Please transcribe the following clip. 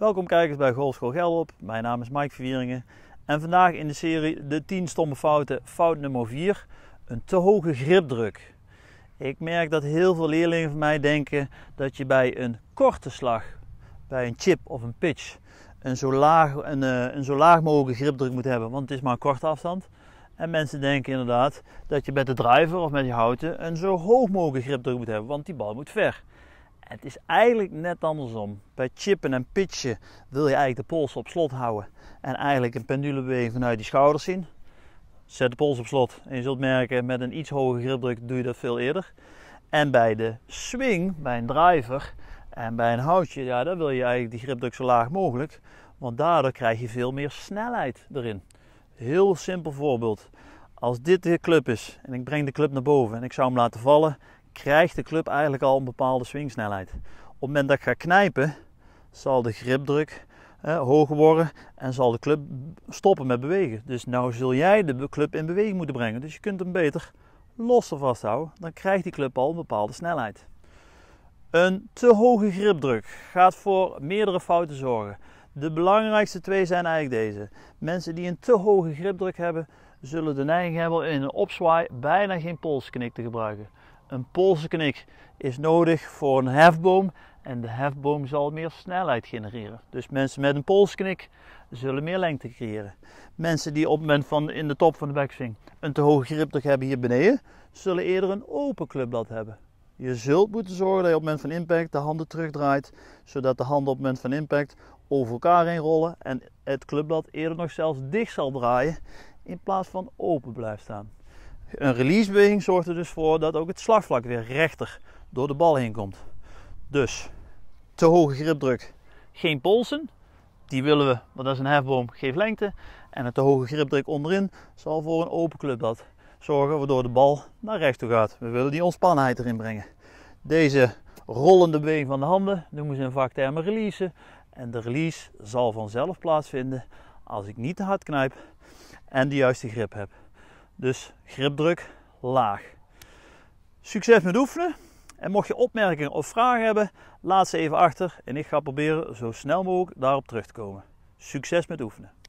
Welkom kijkers bij Golfschool Gelderop. Mijn naam is Mike Verwieringen. En vandaag in de serie de 10 stomme fouten, fout nummer 4. Een te hoge gripdruk. Ik merk dat heel veel leerlingen van mij denken dat je bij een korte slag, bij een chip of een pitch, een zo laag, een, eh, een zo laag mogelijke gripdruk moet hebben, want het is maar een korte afstand. En mensen denken inderdaad dat je met de driver of met je houten een zo hoog mogelijke gripdruk moet hebben, want die bal moet ver het is eigenlijk net andersom. Bij chippen en pitchen wil je eigenlijk de pols op slot houden. En eigenlijk een pendulebeweging vanuit die schouders zien. Zet de pols op slot. En je zult merken, met een iets hogere gripdruk doe je dat veel eerder. En bij de swing, bij een driver en bij een houtje, ja, dan wil je eigenlijk die gripdruk zo laag mogelijk. Want daardoor krijg je veel meer snelheid erin. Heel simpel voorbeeld. Als dit de club is en ik breng de club naar boven en ik zou hem laten vallen, krijgt de club eigenlijk al een bepaalde swingsnelheid. Op het moment dat ik ga knijpen, zal de gripdruk eh, hoger worden en zal de club stoppen met bewegen. Dus nou zul jij de club in beweging moeten brengen. Dus je kunt hem beter losser vasthouden. Dan krijgt die club al een bepaalde snelheid. Een te hoge gripdruk gaat voor meerdere fouten zorgen. De belangrijkste twee zijn eigenlijk deze. Mensen die een te hoge gripdruk hebben, zullen de neiging hebben in een opzwaai bijna geen polsknik te gebruiken. Een polsenknik is nodig voor een hefboom en de hefboom zal meer snelheid genereren. Dus mensen met een polsknik zullen meer lengte creëren. Mensen die op het moment van in de top van de backswing een te hoge toch hebben hier beneden, zullen eerder een open clubblad hebben. Je zult moeten zorgen dat je op het moment van impact de handen terugdraait, zodat de handen op het moment van impact over elkaar heen rollen en het clubblad eerder nog zelfs dicht zal draaien in plaats van open blijft staan. Een releasebeweging zorgt er dus voor dat ook het slagvlak weer rechter door de bal heen komt. Dus te hoge gripdruk, geen polsen. Die willen we, want dat is een hefboom, geef lengte. En een te hoge gripdruk onderin zal voor een open clubblad zorgen waardoor de bal naar rechts toe gaat. We willen die ontspannenheid erin brengen. Deze rollende beweging van de handen noemen ze in vaktermen release. En de release zal vanzelf plaatsvinden als ik niet te hard knijp en de juiste grip heb. Dus gripdruk laag. Succes met oefenen. En mocht je opmerkingen of vragen hebben, laat ze even achter en ik ga proberen zo snel mogelijk daarop terug te komen. Succes met oefenen.